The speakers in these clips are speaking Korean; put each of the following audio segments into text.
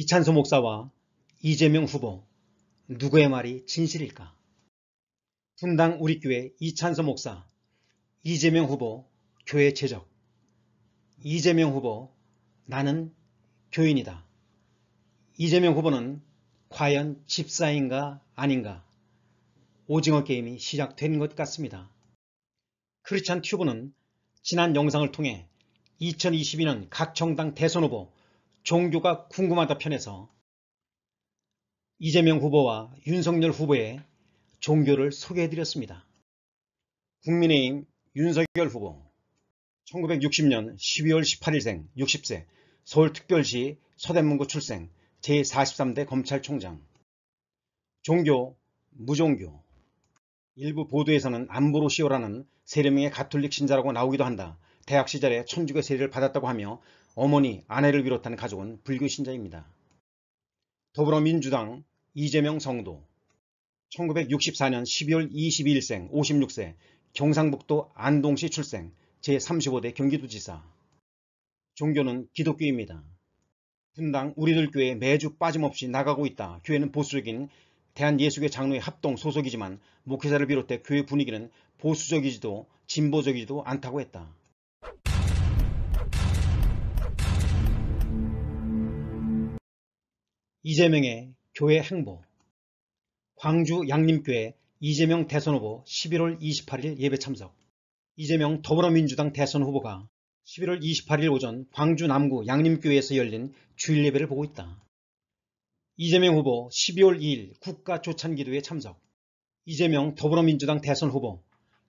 이찬소 목사와 이재명 후보 누구의 말이 진실일까? 분당 우리 교회 이찬소 목사 이재명 후보 교회 최적 이재명 후보 나는 교인이다. 이재명 후보는 과연 집사인가 아닌가 오징어 게임이 시작된 것 같습니다. 크리찬 튜브는 지난 영상을 통해 2022년 각 정당 대선 후보 종교가 궁금하다 편에서 이재명 후보와 윤석열 후보의 종교를 소개해드렸습니다. 국민의힘 윤석열 후보 1960년 12월 18일생 60세 서울특별시 서대문구 출생 제43대 검찰총장 종교, 무종교 일부 보도에서는 안보로시오라는 세례명의 가톨릭 신자라고 나오기도 한다. 대학 시절에 천주교 세례를 받았다고 하며 어머니, 아내를 비롯한 가족은 불교 신자입니다. 더불어민주당 이재명 성도 1964년 12월 22일생 56세 경상북도 안동시 출생 제35대 경기도지사 종교는 기독교입니다. 분당 우리들 교회 매주 빠짐없이 나가고 있다. 교회는 보수적인 대한예수교 장로의 합동 소속이지만 목회자를 비롯해 교회 분위기는 보수적이지도 진보적이지도 않다고 했다. 이재명의 교회 행보 광주 양림교회 이재명 대선 후보 11월 28일 예배 참석 이재명 더불어민주당 대선 후보가 11월 28일 오전 광주 남구 양림교회에서 열린 주일 예배를 보고 있다. 이재명 후보 12월 2일 국가조찬기도에 참석 이재명 더불어민주당 대선 후보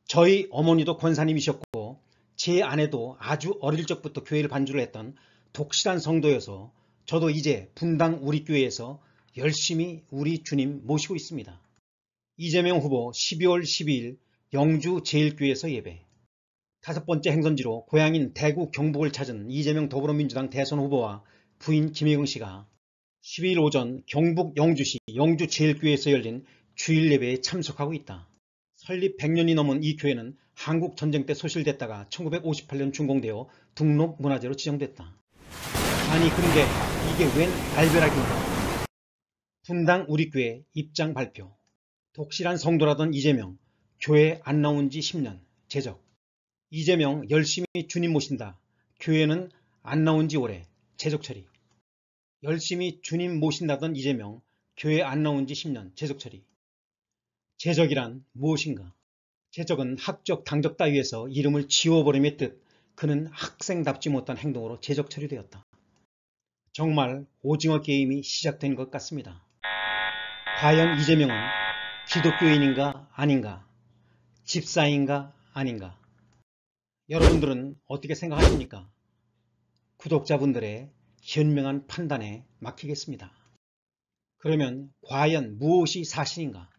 저희 어머니도 권사님이셨고 제 아내도 아주 어릴 적부터 교회를 반주를 했던 독실한 성도여서 저도 이제 분당 우리 교회에서 열심히 우리 주님 모시고 있습니다. 이재명 후보 12월 12일 영주 제일교회에서 예배 다섯 번째 행선지로 고향인 대구 경북을 찾은 이재명 더불어민주당 대선 후보와 부인 김혜경 씨가 12일 오전 경북 영주시 영주 제일교회에서 열린 주일 예배에 참석하고 있다. 설립 100년이 넘은 이 교회는 한국전쟁 때 소실됐다가 1958년 준공되어 등록문화재로 지정됐다. 아니 그런데 이게 웬 알벼락인가? 분당 우리교회 입장 발표 독실한 성도라던 이재명 교회 안 나온 지 10년 제적 이재명 열심히 주님 모신다 교회는 안 나온 지 오래 제적 처리 열심히 주님 모신다던 이재명 교회 안 나온 지 10년 제적 처리 제적이란 무엇인가 제적은 학적 당적 따위에서 이름을 지워버림의 뜻 그는 학생답지 못한 행동으로 제적 처리되었다 정말 오징어 게임이 시작된 것 같습니다. 과연 이재명은 기독교인인가 아닌가 집사인가 아닌가 여러분들은 어떻게 생각하십니까? 구독자분들의 현명한 판단에 맡기겠습니다. 그러면 과연 무엇이 사실인가?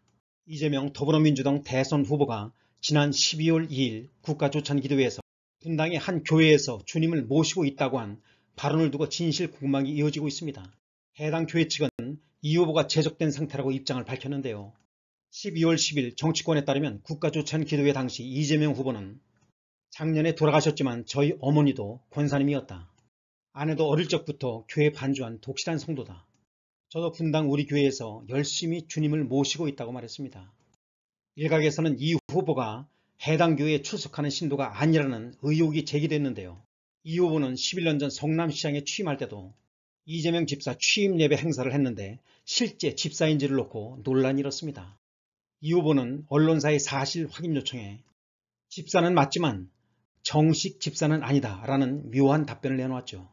이재명 더불어민주당 대선 후보가 지난 12월 2일 국가조찬기도회에서 분당의 한 교회에서 주님을 모시고 있다고 한 발언을 두고 진실 궁금방이 이어지고 있습니다. 해당 교회 측은 이 후보가 제적된 상태라고 입장을 밝혔는데요. 12월 10일 정치권에 따르면 국가조찬 기도회 당시 이재명 후보는 작년에 돌아가셨지만 저희 어머니도 권사님이었다. 아내도 어릴 적부터 교회 반주한 독실한 성도다. 저도 분당 우리 교회에서 열심히 주님을 모시고 있다고 말했습니다. 일각에서는 이 후보가 해당 교회에 출석하는 신도가 아니라는 의혹이 제기됐는데요. 이 후보는 11년 전 성남시장에 취임할 때도 이재명 집사 취임 예배 행사를 했는데 실제 집사인지를 놓고 논란이 일었습니다. 이 후보는 언론사의 사실 확인 요청에 집사는 맞지만 정식 집사는 아니다 라는 묘한 답변을 내놓았죠.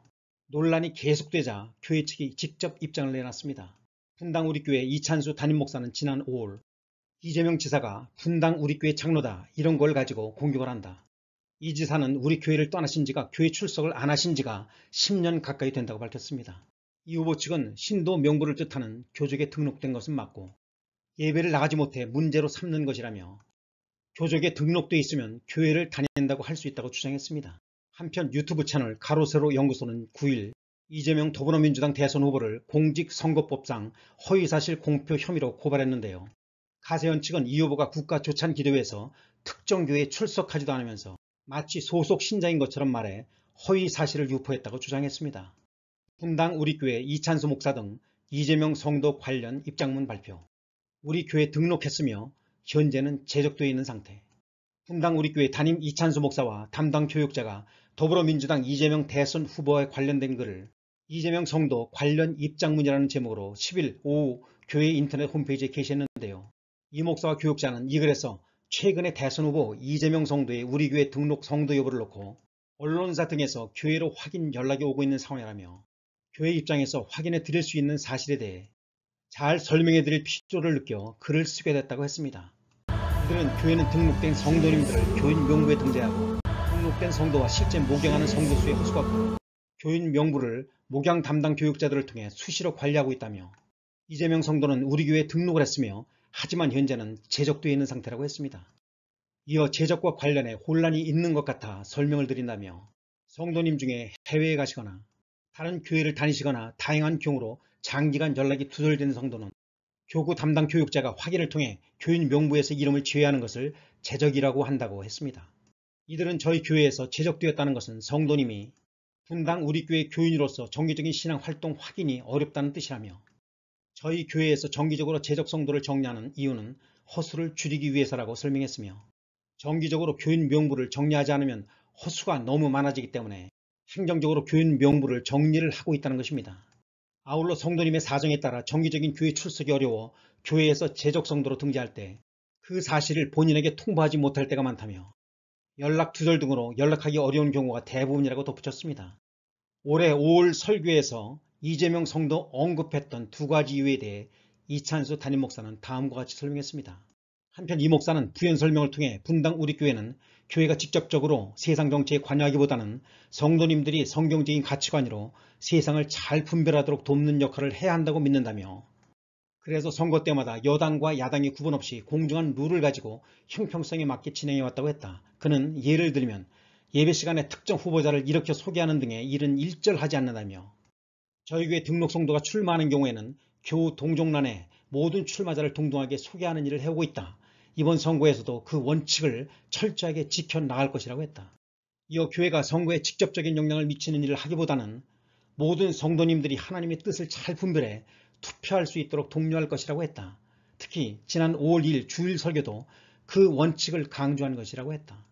논란이 계속되자 교회 측이 직접 입장을 내놨습니다. 분당 우리교회 이찬수 담임 목사는 지난 5월 이재명 지사가 분당 우리교회 장로다 이런 걸 가지고 공격을 한다. 이 지사는 우리 교회를 떠나신 지가 교회 출석을 안 하신 지가 10년 가까이 된다고 밝혔습니다. 이 후보 측은 신도 명부를 뜻하는 교적에 등록된 것은 맞고 예배를 나가지 못해 문제로 삼는 것이라며 교적에 등록돼 있으면 교회를 다닌다고 할 수 있다고 주장했습니다. 한편 유튜브 채널 가로세로 연구소는 9일 이재명 더불어민주당 대선 후보를 공직선거법상 허위사실 공표 혐의로 고발했는데요. 가세현 측은 이 후보가 국가조찬기도회에서 특정교회에 출석하지도 않으면서 마치 소속 신자인 것처럼 말해 허위 사실을 유포했다고 주장했습니다. 분당 우리교회 이찬수 목사 등 이재명 성도 관련 입장문 발표 우리 교회 등록했으며 현재는 제적되어 있는 상태 분당 우리 교회 담임 이찬수 목사와 담당 교육자가 더불어민주당 이재명 대선 후보와 관련된 글을 이재명 성도 관련 입장문이라는 제목으로 10일 오후 교회 인터넷 홈페이지에 게시했는데요. 이 목사와 교육자는 이 글에서 최근에 대선 후보 이재명 성도의 우리 교회 등록 성도 여부를 놓고 언론사 등에서 교회로 확인 연락이 오고 있는 상황이라며 교회 입장에서 확인해 드릴 수 있는 사실에 대해 잘 설명해 드릴 필요를 느껴 글을 쓰게 됐다고 했습니다. 그들은 교회는 등록된 성도님들을 교인 명부에 등재하고 등록된 성도와 실제 목양하는 성도 수의 호수받고 교인 명부를 목양 담당 교육자들을 통해 수시로 관리하고 있다며 이재명 성도는 우리 교회에 등록을 했으며 하지만 현재는 제적되어 있는 상태라고 했습니다. 이어 제적과 관련해 혼란이 있는 것 같아 설명을 드린다며 성도님 중에 해외에 가시거나 다른 교회를 다니시거나 다양한 경우로 장기간 연락이 두절된 성도는 교구 담당 교육자가 확인을 통해 교인 명부에서 이름을 제외하는 것을 제적이라고 한다고 했습니다. 이들은 저희 교회에서 제적되었다는 것은 성도님이 분당 우리 교회 교인으로서 정기적인 신앙 활동 확인이 어렵다는 뜻이라며 저희 교회에서 정기적으로 제적 성도를 정리하는 이유는 허수를 줄이기 위해서라고 설명했으며 정기적으로 교인 명부를 정리하지 않으면 허수가 너무 많아지기 때문에 행정적으로 교인 명부를 정리를 하고 있다는 것입니다. 아울러 성도님의 사정에 따라 정기적인 교회 출석이 어려워 교회에서 제적 성도로 등재할 때 그 사실을 본인에게 통보하지 못할 때가 많다며 연락 두절 등으로 연락하기 어려운 경우가 대부분이라고 덧붙였습니다. 올해 5월 설교에서 이재명 성도 언급했던 두 가지 이유에 대해 이찬수 담임 목사는 다음과 같이 설명했습니다. 한편 이 목사는 부연 설명을 통해 분당 우리 교회는 교회가 직접적으로 세상 정치에 관여하기보다는 성도님들이 성경적인 가치관으로 세상을 잘 분별하도록 돕는 역할을 해야 한다고 믿는다며 그래서 선거 때마다 여당과 야당이 구분 없이 공정한 룰을 가지고 형평성에 맞게 진행해왔다고 했다. 그는 예를 들면 예배 시간에 특정 후보자를 일으켜 소개하는 등의 일은 일절하지 않는다며 저희 교회 등록 성도가 출마하는 경우에는 교우 동종란에 모든 출마자를 동등하게 소개하는 일을 해오고 있다. 이번 선거에서도 그 원칙을 철저하게 지켜나갈 것이라고 했다. 이어 교회가 선거에 직접적인 영향을 미치는 일을 하기보다는 모든 성도님들이 하나님의 뜻을 잘 분별해 투표할 수 있도록 독려할 것이라고 했다. 특히 지난 5월 2일 주일 설교도 그 원칙을 강조한 것이라고 했다.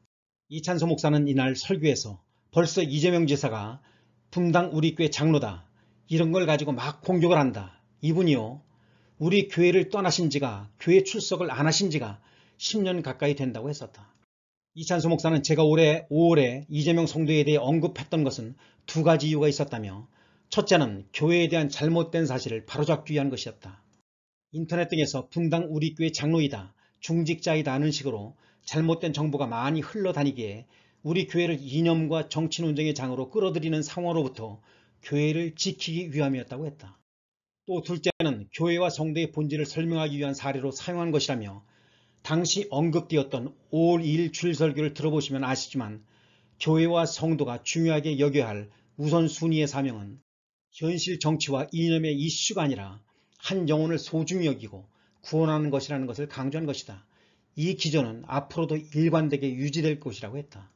이찬소 목사는 이날 설교에서 벌써 이재명 지사가 분당 우리 교회 장로다. 이런 걸 가지고 막 공격을 한다. 이분이요. 우리 교회를 떠나신 지가 교회 출석을 안 하신 지가 10년 가까이 된다고 했었다. 이찬수 목사는 제가 올해 5월에 이재명 성도에 대해 언급했던 것은 두 가지 이유가 있었다며 첫째는 교회에 대한 잘못된 사실을 바로잡기 위한 것이었다. 인터넷 등에서 분당 우리 교회 장로이다, 중직자이다 하는 식으로 잘못된 정보가 많이 흘러다니기에 우리 교회를 이념과 정치논쟁의 장으로 끌어들이는 상황으로부터 교회를 지키기 위함이었다고 했다. 또 둘째는 교회와 성도의 본질을 설명하기 위한 사례로 사용한 것이라며 당시 언급되었던 5월 2일 출설교를 들어보시면 아시지만 교회와 성도가 중요하게 여겨야 할 우선순위의 사명은 현실 정치와 이념의 이슈가 아니라 한 영혼을 소중히 여기고 구원하는 것이라는 것을 강조한 것이다. 이 기조는 앞으로도 일관되게 유지될 것이라고 했다.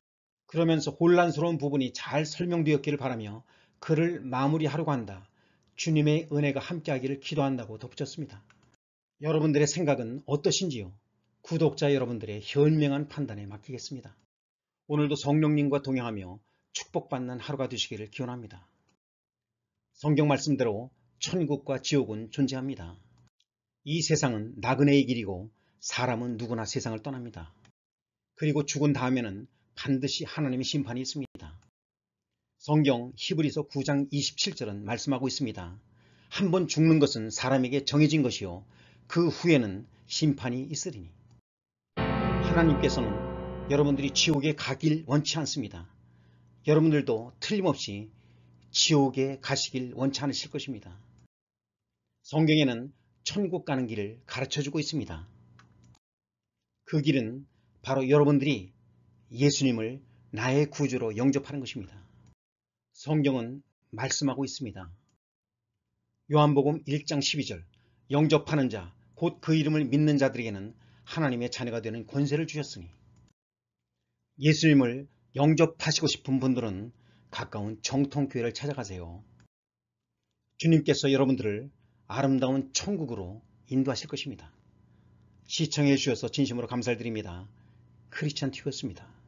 그러면서 혼란스러운 부분이 잘 설명되었기를 바라며 그를 마무리하려고 한다. 주님의 은혜가 함께하기를 기도한다고 덧붙였습니다. 여러분들의 생각은 어떠신지요? 구독자 여러분들의 현명한 판단에 맡기겠습니다. 오늘도 성령님과 동행하며 축복받는 하루가 되시기를 기원합니다. 성경 말씀대로 천국과 지옥은 존재합니다. 이 세상은 나그네의 길이고 사람은 누구나 세상을 떠납니다. 그리고 죽은 다음에는 반드시 하나님의 심판이 있습니다. 성경 히브리서 9장 27절은 말씀하고 있습니다. 한 번 죽는 것은 사람에게 정해진 것이요 그 후에는 심판이 있으리니 하나님께서는 여러분들이 지옥에 가길 원치 않습니다. 여러분들도 틀림없이 지옥에 가시길 원치 않으실 것입니다. 성경에는 천국 가는 길을 가르쳐주고 있습니다. 그 길은 바로 여러분들이 예수님을 나의 구주로 영접하는 것입니다. 성경은 말씀하고 있습니다. 요한복음 1장 12절 영접하는 자 곧 그 이름을 믿는 자들에게는 하나님의 자녀가 되는 권세를 주셨으니 예수님을 영접하시고 싶은 분들은 가까운 정통교회를 찾아가세요. 주님께서 여러분들을 아름다운 천국으로 인도하실 것입니다. 시청해 주셔서 진심으로 감사드립니다. 크리스찬 튜브습니다